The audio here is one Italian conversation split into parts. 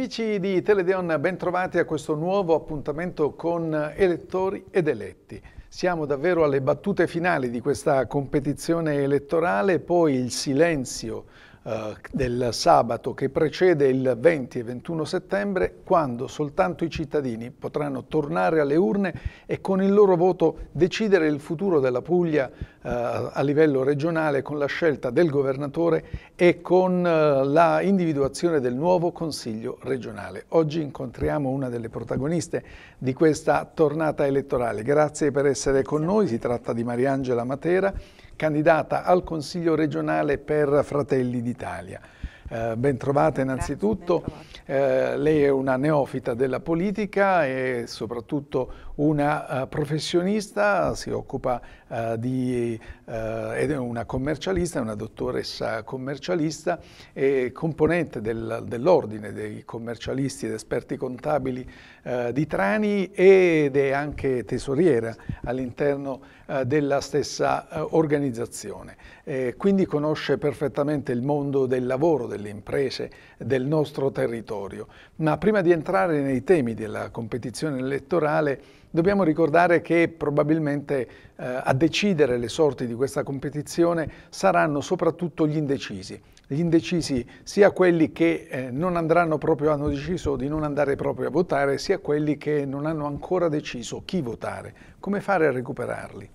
Amici di Teledeon, bentrovati a questo nuovo appuntamento con elettori ed eletti. Siamo davvero alle battute finali di questa competizione elettorale, poi il silenzio eh, del sabato che precede il 20 e 21 settembre, quando soltanto i cittadini potranno tornare alle urne e con il loro voto decidere il futuro della Puglia eh, a livello regionale con la scelta del governatore e con eh, la individuazione del nuovo Consiglio regionale. Oggi incontriamo una delle protagoniste di questa tornata elettorale. Grazie per essere con noi, si tratta di Mariangela Matera, candidata al Consiglio regionale per Fratelli d'Italia. Eh, ben trovata innanzitutto, Grazie, ben Eh, lei è una neofita della politica e soprattutto una eh, professionista, si occupa uh, di, uh, è una commercialista, è una dottoressa commercialista e componente del, dell'ordine dei commercialisti ed esperti contabili di Trani ed è anche tesoriera all'interno della stessa organizzazione. Eh, quindi conosce perfettamente il mondo del lavoro, delle imprese, del nostro territorio. Ma prima di entrare nei temi della competizione elettorale, Dobbiamo ricordare che probabilmente eh, a decidere le sorti di questa competizione saranno soprattutto gli indecisi. Gli indecisi sia quelli che eh, non andranno proprio, hanno deciso di non andare proprio a votare, sia quelli che non hanno ancora deciso chi votare. Come fare a recuperarli?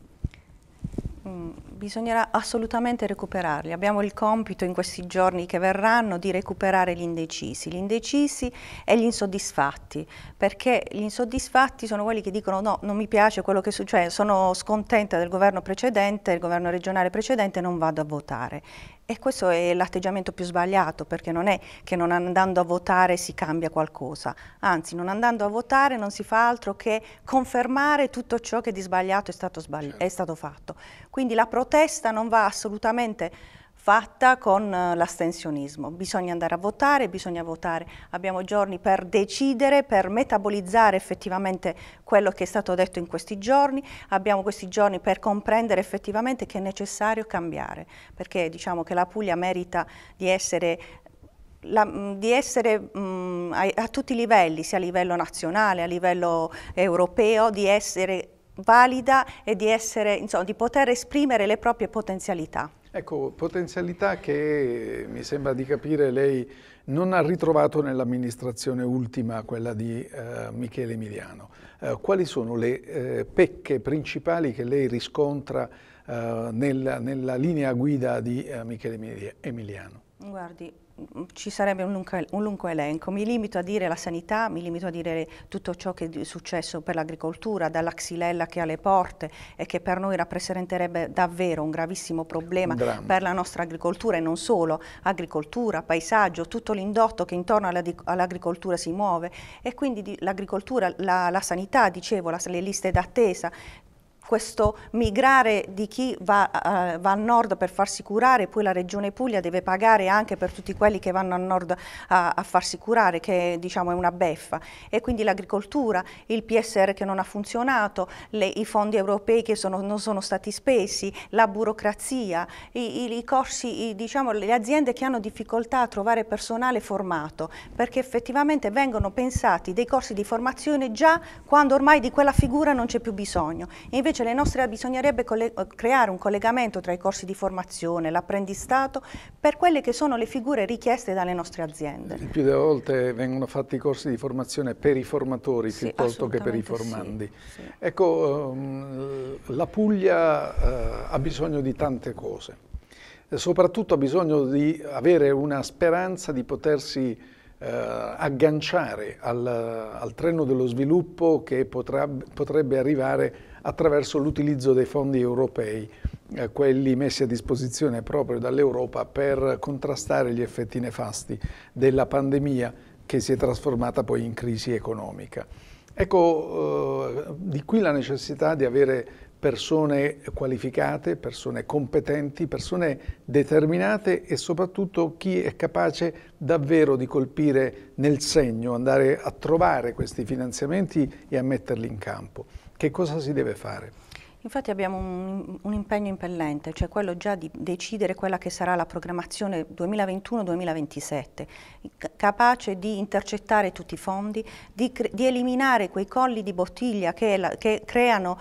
Mm, bisognerà assolutamente recuperarli. Abbiamo il compito in questi giorni che verranno di recuperare gli indecisi, gli indecisi e gli insoddisfatti, perché gli insoddisfatti sono quelli che dicono no, non mi piace quello che succede, cioè sono scontenta del governo precedente, del governo regionale precedente, non vado a votare. E questo è l'atteggiamento più sbagliato, perché non è che non andando a votare si cambia qualcosa, anzi non andando a votare non si fa altro che confermare tutto ciò che di sbagliato è stato, sbagli certo. è stato fatto. Quindi la protezione protesta non va assolutamente fatta con eh, l'astensionismo. Bisogna andare a votare, bisogna votare. Abbiamo giorni per decidere, per metabolizzare effettivamente quello che è stato detto in questi giorni, abbiamo questi giorni per comprendere effettivamente che è necessario cambiare, perché diciamo che la Puglia merita di essere la, di essere mh, a, a, tutti i livelli, sia a livello nazionale, a livello europeo, di essere valida e di, essere, insomma, di poter esprimere le proprie potenzialità. Ecco, potenzialità che mi sembra di capire lei non ha ritrovato nell'amministrazione ultima, quella di eh, Michele Emiliano. Eh, quali sono le eh, pecche principali che lei riscontra eh, nella, nella, linea guida di eh, Michele Emiliano? Guardi, mm, mm, ci sarebbe un lungo, un lungo, elenco. Mi limito a dire la sanità, mi limito a dire tutto ciò che è successo per l'agricoltura, dalla xylella che ha le porte e che per noi rappresenterebbe davvero un gravissimo problema un per la nostra agricoltura e non solo, agricoltura, paesaggio, tutto l'indotto che intorno all'agricoltura si muove e quindi l'agricoltura, la, la, sanità, dicevo, la, le liste d'attesa, questo migrare di chi va, uh, va, a nord per farsi curare, poi la regione Puglia deve pagare anche per tutti quelli che vanno a nord uh, a farsi curare, che diciamo è una beffa. E quindi l'agricoltura, il PSR che non ha funzionato, le, i fondi europei che sono, non sono stati spesi, la burocrazia, i, i, i corsi, i, diciamo, le aziende che hanno difficoltà a trovare personale formato, perché effettivamente vengono pensati dei corsi di formazione già quando ormai di quella figura non c'è più bisogno. invece invece le nostre bisognerebbe creare un collegamento tra i corsi di formazione, l'apprendistato, per quelle che sono le figure richieste dalle nostre aziende. Il più delle volte vengono fatti i corsi di formazione per i formatori sì, piuttosto che per i formandi. Sì, sì. Ecco, um, la Puglia uh, ha bisogno di tante cose, soprattutto ha bisogno di avere una speranza di potersi eh, agganciare al, al, treno dello sviluppo che potrà, potrebbe arrivare attraverso l'utilizzo dei fondi europei, eh, quelli messi a disposizione proprio dall'Europa per contrastare gli effetti nefasti della pandemia che si è trasformata poi in crisi economica. Ecco, eh, di qui la necessità di avere persone qualificate, persone competenti, persone determinate e soprattutto chi è capace davvero di colpire nel segno, andare a trovare questi finanziamenti e a metterli in campo. Che cosa si deve fare? Infatti abbiamo un, un impegno impellente, cioè quello già di decidere quella che sarà la programmazione 2021-2027, capace di intercettare tutti i fondi, di, di eliminare quei colli di bottiglia che, la, che creano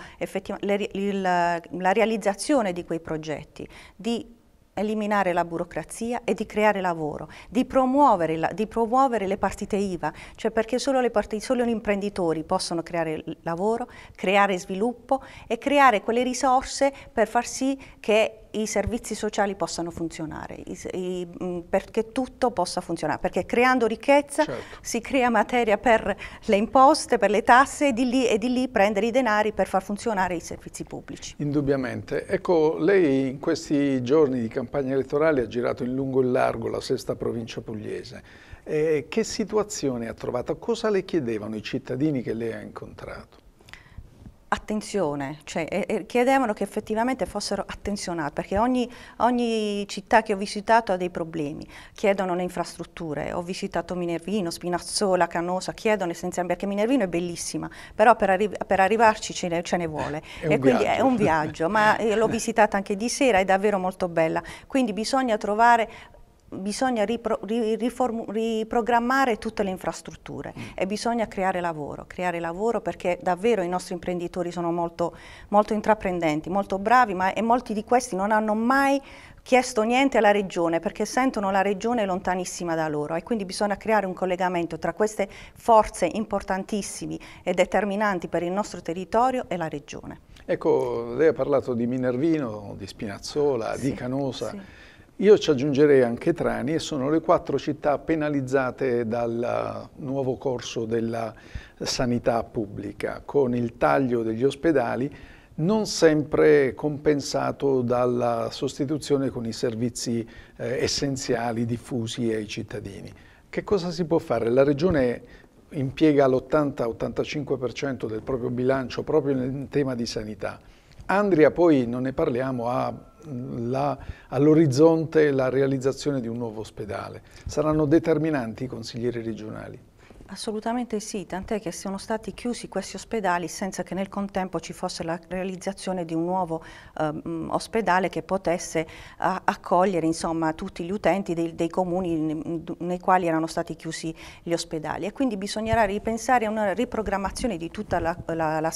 le, la realizzazione di quei progetti, di eliminare la burocrazia e di creare lavoro, di promuovere, la, di promuovere le partite IVA, cioè perché solo, partite, solo, gli imprenditori possono creare lavoro, creare sviluppo e creare quelle risorse per far sì che i servizi sociali possano funzionare, i, i, perché tutto possa funzionare, perché creando ricchezza certo. si crea materia per le imposte, per le tasse e di, lì, e di lì prendere i denari per far funzionare i servizi pubblici. Indubbiamente. Ecco, lei in questi giorni di campagna elettorale ha girato in lungo e in largo la sesta provincia pugliese. Eh, che situazione ha trovato? Cosa le chiedevano i cittadini che lei ha incontrato? attenzione, cioè, eh, chiedevano che effettivamente fossero attenzionati, perché ogni, ogni, città che ho visitato ha dei problemi, chiedono le infrastrutture, ho visitato Minervino, Spinazzola, Canosa, chiedono essenzialmente, perché Minervino è bellissima, però per, arri per arrivarci ce ne, ce ne vuole, è e quindi viaggio. è un viaggio, ma eh, l'ho visitata anche di sera, è davvero molto bella, quindi bisogna trovare bisogna ripro, ri, riform, riprogrammare tutte le infrastrutture mm. e bisogna creare lavoro, creare lavoro perché davvero i nostri imprenditori sono molto, molto intraprendenti, molto bravi, ma e molti di questi non hanno mai chiesto niente alla regione perché sentono la regione lontanissima da loro e quindi bisogna creare un collegamento tra queste forze importantissime e determinanti per il nostro territorio e la regione. Ecco, lei ha parlato di Minervino, di Spinazzola, sì, di Canosa. Sì. Io ci aggiungerei anche Trani e sono le quattro città penalizzate dal eh, nuovo corso della sanità pubblica, con il taglio degli ospedali non sempre compensato dalla sostituzione con i servizi eh, essenziali diffusi ai cittadini. Che cosa si può fare? La Regione impiega l'80-85% del proprio bilancio proprio nel tema di sanità. Andria poi, non ne parliamo, ha all'orizzonte la realizzazione di un nuovo ospedale. Saranno determinanti i consiglieri regionali. Assolutamente sì, tant'è che sono stati chiusi questi ospedali senza che nel contempo ci fosse la realizzazione di un nuovo ehm, ospedale che potesse a, accogliere insomma, tutti gli utenti dei, dei comuni nei, quali erano stati chiusi gli ospedali e quindi bisognerà ripensare a una riprogrammazione di tutta la, la, la,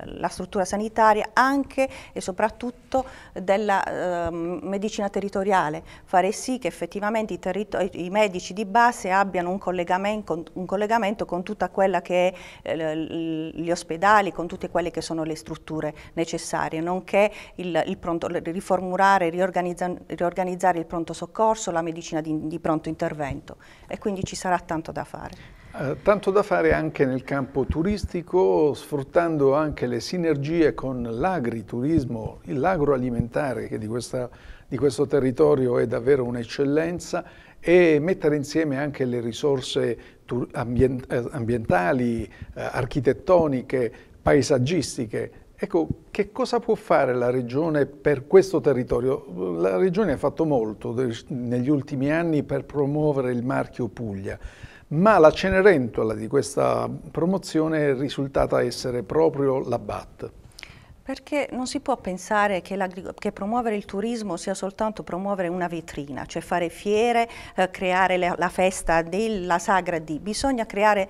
eh, la struttura sanitaria anche e soprattutto della ehm, medicina territoriale, fare sì che effettivamente i, i, medici di base abbiano un collegamento, un collegamento collegamento con tutta quella che è eh, gli ospedali, con tutte quelle che sono le strutture necessarie, nonché il, il pronto, riformulare, riorganizzare il pronto soccorso, la medicina di, di pronto intervento e quindi ci sarà tanto da fare. Eh, tanto da fare anche nel campo turistico, sfruttando anche le sinergie con l'agriturismo, l'agroalimentare che di, questa, di, questo territorio è davvero un'eccellenza e mettere insieme anche le risorse eh, ambientali, eh, architettoniche, paesaggistiche. Ecco, che cosa può fare la Regione per questo territorio? La Regione ha fatto molto negli ultimi anni per promuovere il marchio Puglia ma la Cenerentola di questa promozione è risultata essere proprio la BAT. Perché non si può pensare che, che, promuovere il turismo sia soltanto promuovere una vetrina, cioè fare fiere, eh, creare la, la festa della sagra di, bisogna creare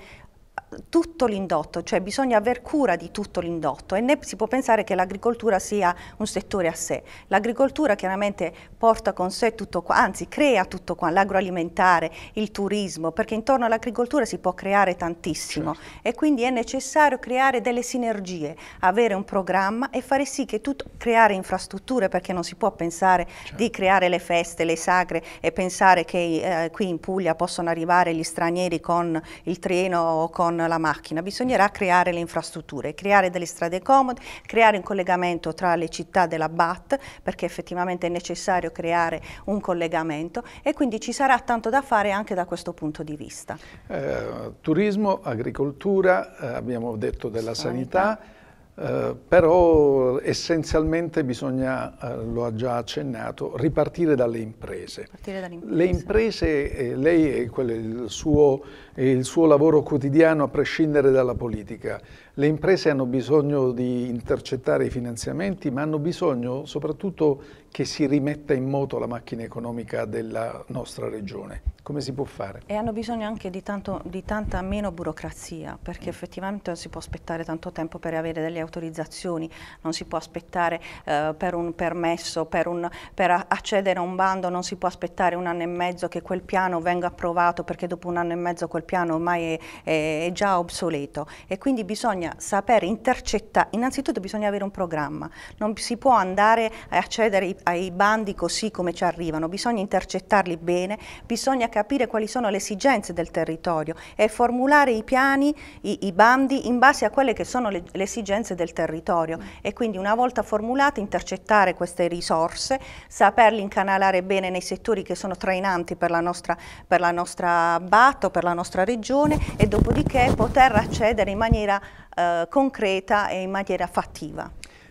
tutto l'indotto, cioè bisogna aver cura di tutto l'indotto e né si può pensare che l'agricoltura sia un settore a sé. L'agricoltura chiaramente porta con sé tutto qua, anzi crea tutto qua, l'agroalimentare, il turismo, perché intorno all'agricoltura si può creare tantissimo certo. e quindi è necessario creare delle sinergie, avere un programma e fare sì che tutto, creare infrastrutture perché non si può pensare certo. di creare le feste, le sagre e pensare che eh, qui in Puglia possono arrivare gli stranieri con il treno o con la macchina, bisognerà creare le infrastrutture, creare delle strade comode, creare un collegamento tra le città della BAT, perché effettivamente è necessario creare un collegamento e quindi ci sarà tanto da fare anche da questo punto di vista. Eh, turismo, agricoltura, eh, abbiamo detto della sanità. sanità eh, però essenzialmente bisogna, eh, lo ha già accennato, ripartire dalle imprese. Partire dalle imprese. Le imprese, eh, lei è, il, suo, il suo lavoro quotidiano a prescindere dalla politica, le imprese hanno bisogno di intercettare i finanziamenti, ma hanno bisogno soprattutto che si rimetta in moto la macchina economica della nostra regione. Come si può fare? E hanno bisogno anche di, tanto, di tanta meno burocrazia, perché mm. effettivamente non si può aspettare tanto tempo per avere delle autorizzazioni, non si può aspettare eh, per un permesso, per, un, per, accedere a un bando, non si può aspettare un anno e mezzo che quel piano venga approvato, perché dopo un anno e mezzo quel piano ormai è, è, è già obsoleto. E quindi bisogna bisogna saper intercettare, innanzitutto bisogna avere un programma, non si può andare a accedere ai bandi così come ci arrivano, bisogna intercettarli bene, bisogna capire quali sono le esigenze del territorio e formulare i piani, i, i bandi in base a quelle che sono le, le esigenze del territorio e quindi una volta formulate intercettare queste risorse, saperli incanalare bene nei settori che sono trainanti per la nostra, per la nostra BAT o per la nostra regione e dopodiché poter accedere in maniera eh, concreta e in maniera fattiva.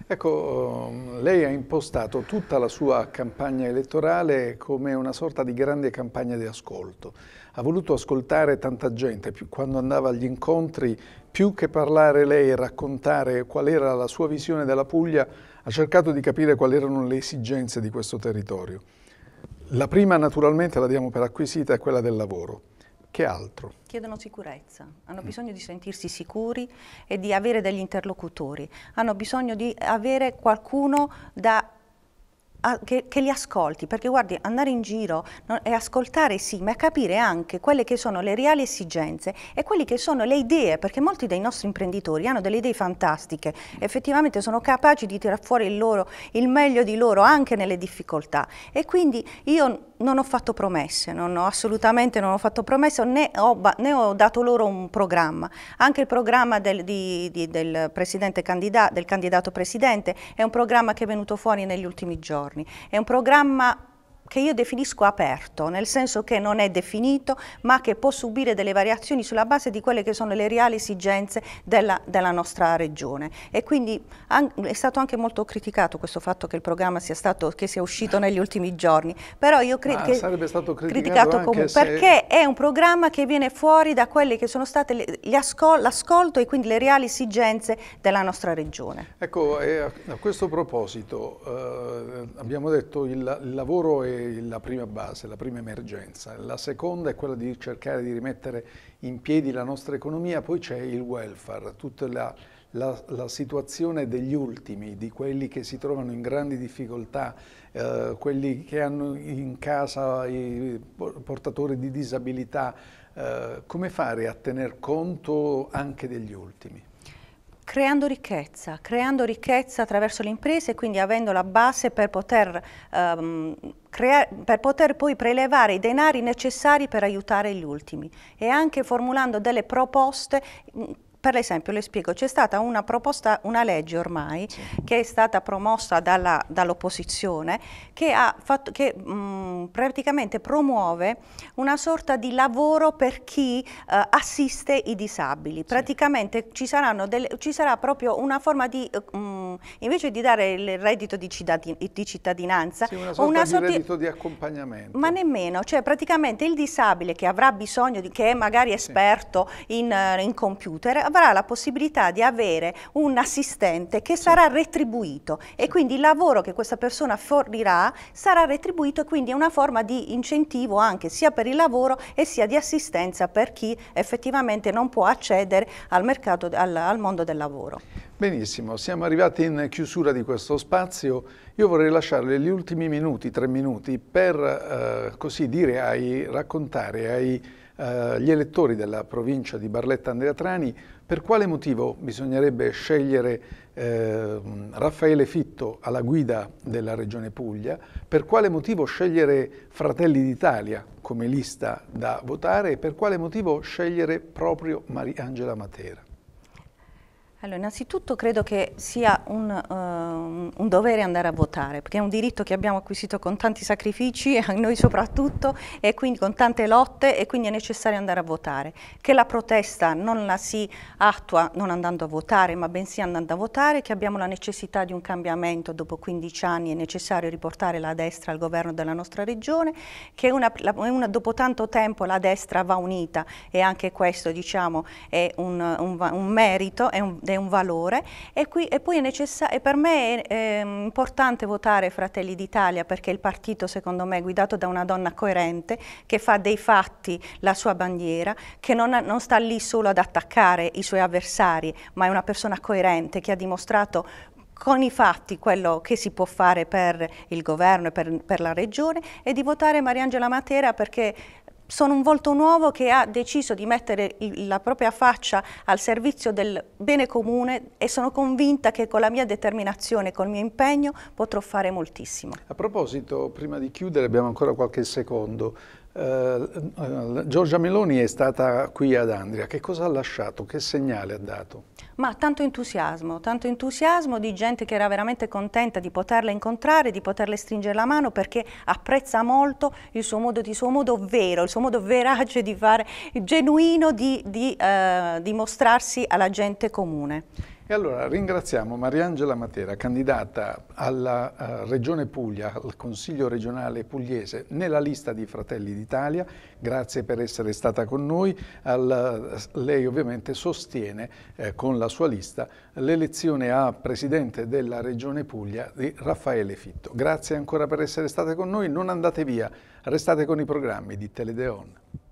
Ecco, lei ha impostato tutta la sua campagna elettorale come una sorta di grande campagna di ascolto. Ha voluto ascoltare tanta gente, quando andava agli incontri, più che parlare lei e raccontare qual era la sua visione della Puglia, ha cercato di capire quali erano le esigenze di questo territorio. La prima naturalmente la diamo per acquisita è quella del lavoro che altro? Chiedono sicurezza, hanno bisogno di sentirsi sicuri e di avere degli interlocutori, hanno bisogno di avere qualcuno da che, che, li ascolti, perché guardi, andare in giro e ascoltare sì, ma capire anche quelle che sono le reali esigenze e quelle che sono le idee, perché molti dei nostri imprenditori hanno delle idee fantastiche, effettivamente sono capaci di tirar fuori il, loro, il meglio di loro anche nelle difficoltà e quindi io non ho fatto promesse, non ho, assolutamente non ho fatto promesse né ho, né ho, dato loro un programma. Anche il programma del, di, di, del, candida, del candidato presidente è un programma che è venuto fuori negli ultimi giorni, è un programma che io definisco aperto, nel senso che non è definito ma che può subire delle variazioni sulla base di quelle che sono le reali esigenze della, della nostra regione e quindi è stato anche molto criticato questo fatto che il programma sia, stato, che sia uscito ah. negli ultimi giorni, però io credo ah, che sarebbe stato criticato, criticato comunque se... perché è un programma che viene fuori da quelle che sono state l'ascolto e quindi le reali esigenze della nostra regione. Ecco, a, questo proposito eh, abbiamo detto il, il lavoro è la prima base, la prima emergenza. La seconda è quella di cercare di rimettere in piedi la nostra economia, poi c'è il welfare, tutta la, la, la, situazione degli ultimi, di quelli che si trovano in grandi difficoltà, eh, quelli che hanno in casa i portatori di disabilità, eh, come fare a tener conto anche degli ultimi? creando ricchezza, creando ricchezza attraverso le imprese e quindi avendo la base per poter, um, per poter, poi prelevare i denari necessari per aiutare gli ultimi e anche formulando delle proposte per esempio, le spiego, c'è stata una proposta, una legge ormai sì. che è stata promossa dall'opposizione dall che, fatto, che mh, mm, praticamente promuove una sorta di lavoro per chi uh, assiste i disabili. Sì. Praticamente ci, delle, ci, sarà proprio una forma di, mh, mm, invece di dare il reddito di, cittadin di cittadinanza, sì, una sorta, una sorta di reddito di accompagnamento. Ma nemmeno, cioè praticamente il disabile che avrà bisogno, di, che è magari esperto in, eh, in computer, avrà la possibilità di avere un assistente che sì. sarà retribuito e sì. quindi il lavoro che questa persona fornirà sarà retribuito e quindi è una forma di incentivo anche sia per il lavoro e sia di assistenza per chi effettivamente non può accedere al, mercato, al, al mondo del lavoro. Benissimo, siamo arrivati in chiusura di questo spazio. Io vorrei lasciarle gli ultimi minuti, tre minuti, per eh, così dire, ai, raccontare agli eh, elettori della provincia di Barletta andrea Trani per quale motivo bisognerebbe scegliere eh, Raffaele Fitto alla guida della Regione Puglia? Per quale motivo scegliere Fratelli d'Italia come lista da votare? E per quale motivo scegliere proprio Mariangela Matera? Allora, innanzitutto credo che sia un, uh, un, dovere andare a votare, perché è un diritto che abbiamo acquisito con tanti sacrifici, a noi soprattutto, e quindi con tante lotte, e quindi è necessario andare a votare. Che la protesta non la si attua non andando a votare, ma bensì andando a votare, che abbiamo la necessità di un cambiamento dopo 15 anni, è necessario riportare la destra al governo della nostra regione, che una, una, dopo tanto tempo la destra va unita, e anche questo diciamo, è un, un, un merito, è un ed è un valore e, qui, e poi è necessario, e per me è, è importante votare Fratelli d'Italia perché il partito secondo me è guidato da una donna coerente che fa dei fatti la sua bandiera, che non, non sta lì solo ad attaccare i suoi avversari, ma è una persona coerente che ha dimostrato con i fatti quello che si può fare per il governo e per, per la regione e di votare Mariangela Matera perché sono un volto nuovo che ha deciso di mettere la propria faccia al servizio del bene comune e sono convinta che con la mia determinazione, col mio impegno, potrò fare moltissimo. A proposito, prima di chiudere abbiamo ancora qualche secondo, eh, eh, Giorgia Meloni è stata qui ad Andria, che cosa ha lasciato, che segnale ha dato? Ma tanto entusiasmo, tanto entusiasmo di gente che era veramente contenta di poterla incontrare, di poterle stringere la mano perché apprezza molto il suo modo, di suo modo vero, il suo modo verace di fare, genuino di, di, eh, di mostrarsi alla gente comune. E allora ringraziamo Mariangela Matera, candidata alla eh, Regione Puglia, al Consiglio regionale pugliese, nella lista di Fratelli d'Italia. Grazie per essere stata con noi. Al, eh, lei ovviamente sostiene eh, con la sua lista l'elezione a Presidente della Regione Puglia di Raffaele Fitto. Grazie ancora per essere stata con noi. Non andate via, restate con i programmi di Teledeon.